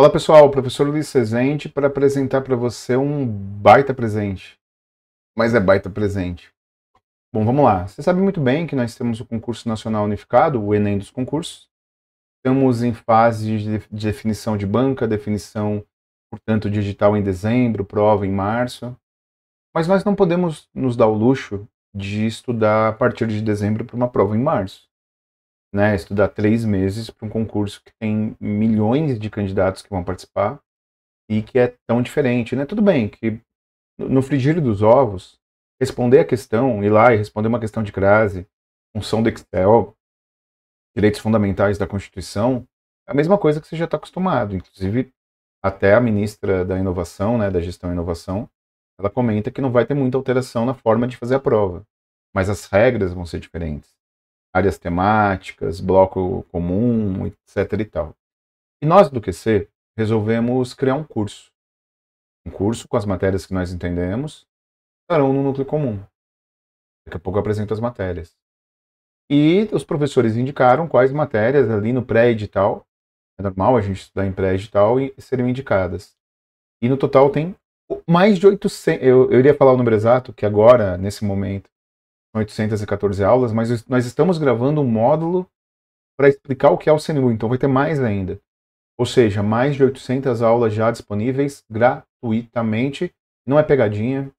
Olá pessoal, professor Luiz Cezente para apresentar para você um baita presente. Mas é baita presente. Bom, vamos lá. Você sabe muito bem que nós temos o concurso nacional unificado, o Enem dos concursos. Estamos em fase de definição de banca, definição, portanto, digital em dezembro, prova em março. Mas nós não podemos nos dar o luxo de estudar a partir de dezembro para uma prova em março né, estudar três meses para um concurso que tem milhões de candidatos que vão participar e que é tão diferente, né? Tudo bem que no frigir dos ovos, responder a questão, ir lá e responder uma questão de crase, função do Excel, direitos fundamentais da Constituição, é a mesma coisa que você já está acostumado. Inclusive, até a ministra da Inovação, né, da Gestão e Inovação, ela comenta que não vai ter muita alteração na forma de fazer a prova, mas as regras vão ser diferentes áreas temáticas, bloco comum, etc. e tal. E nós do QC resolvemos criar um curso. Um curso com as matérias que nós entendemos estarão no núcleo comum. Daqui a pouco eu apresento as matérias. E os professores indicaram quais matérias ali no pré-edital, é normal a gente estudar em pré-edital, e seriam indicadas. E no total tem mais de 800, eu, eu iria falar o número exato, que agora, nesse momento, 814 aulas, mas nós estamos gravando um módulo para explicar o que é o CNU, então vai ter mais ainda. Ou seja, mais de 800 aulas já disponíveis gratuitamente. Não é pegadinha,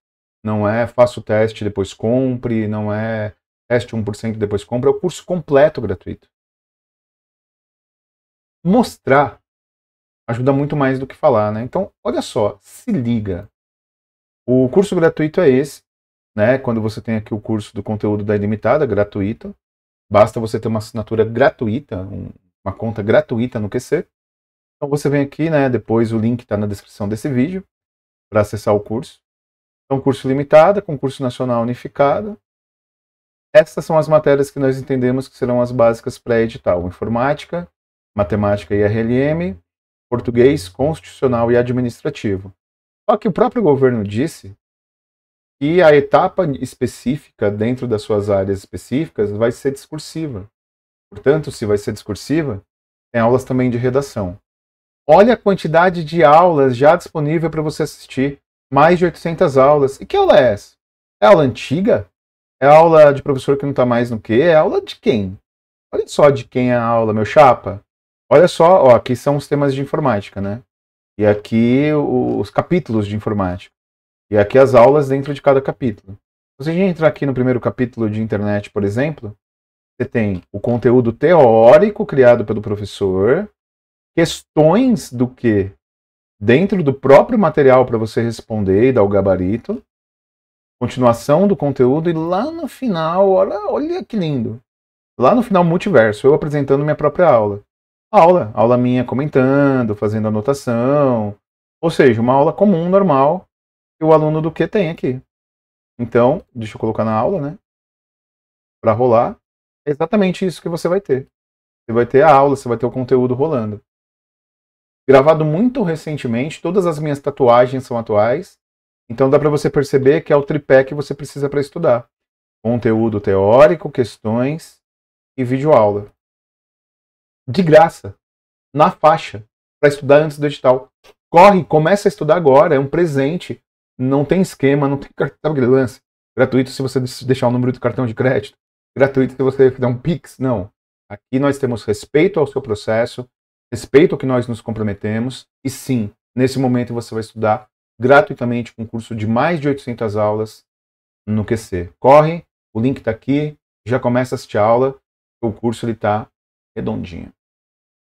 não é faça o teste depois compre, não é teste 1% depois compra, é o curso completo gratuito. Mostrar ajuda muito mais do que falar, né? Então, olha só, se liga. O curso gratuito é esse né? Quando você tem aqui o curso do conteúdo da Ilimitada, gratuito, basta você ter uma assinatura gratuita, um, uma conta gratuita no QC. Então você vem aqui, né? Depois o link está na descrição desse vídeo para acessar o curso. Então, curso limitada, concurso nacional unificado. Essas são as matérias que nós entendemos que serão as básicas pré-edital: informática, matemática e RLM, português, constitucional e administrativo. Só que o próprio governo disse e a etapa específica, dentro das suas áreas específicas, vai ser discursiva. Portanto, se vai ser discursiva, tem aulas também de redação. Olha a quantidade de aulas já disponível para você assistir. Mais de 800 aulas. E que aula é essa? É aula antiga? É aula de professor que não está mais no quê? É aula de quem? Olha só de quem é a aula, meu chapa. Olha só, ó, aqui são os temas de informática, né? E aqui os capítulos de informática. E aqui as aulas dentro de cada capítulo. Se a gente entrar aqui no primeiro capítulo de internet, por exemplo, você tem o conteúdo teórico criado pelo professor, questões do que dentro do próprio material para você responder e dar o gabarito, continuação do conteúdo e lá no final, olha, olha que lindo. Lá no final multiverso, eu apresentando minha própria aula. aula, aula minha comentando, fazendo anotação, ou seja, uma aula comum, normal, que o aluno do Q tem aqui. Então, deixa eu colocar na aula, né? Para rolar, é exatamente isso que você vai ter. Você vai ter a aula, você vai ter o conteúdo rolando. Gravado muito recentemente, todas as minhas tatuagens são atuais. Então dá para você perceber que é o tripé que você precisa para estudar. Conteúdo teórico, questões e vídeo aula. De graça, na faixa, para estudar antes do edital. Corre, começa a estudar agora, é um presente não tem esquema, não tem cartão de lance. Gratuito se você deixar o número do cartão de crédito. Gratuito se você fizer um Pix. Não. Aqui nós temos respeito ao seu processo, respeito ao que nós nos comprometemos. E sim, nesse momento você vai estudar gratuitamente um curso de mais de 800 aulas no QC. Corre, o link está aqui, já começa a assistir a aula. O curso está redondinho.